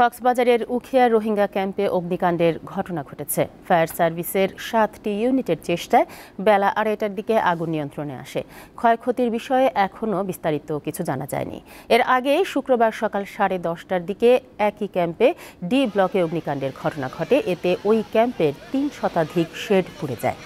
কক্সবাজারের উখিয়া রোহিঙ্গা ক্যাম্পে অগ্নিকাণ্ডের ঘটনা ঘটেছে ফায়ার সার্ভিসের সাতটি ইউনিটের চেষ্টায় বেলা আড়াইটার দিকে আগুন নিয়ন্ত্রণে আসে ক্ষয়ক্ষতির বিষয়ে এখনও বিস্তারিত কিছু জানা যায়নি এর আগে শুক্রবার সকাল সাড়ে দশটার দিকে একই ক্যাম্পে ডি ব্লকে অগ্নিকাণ্ডের ঘটনা ঘটে এতে ওই ক্যাম্পের তিন শতাধিক শেড পুড়ে যায়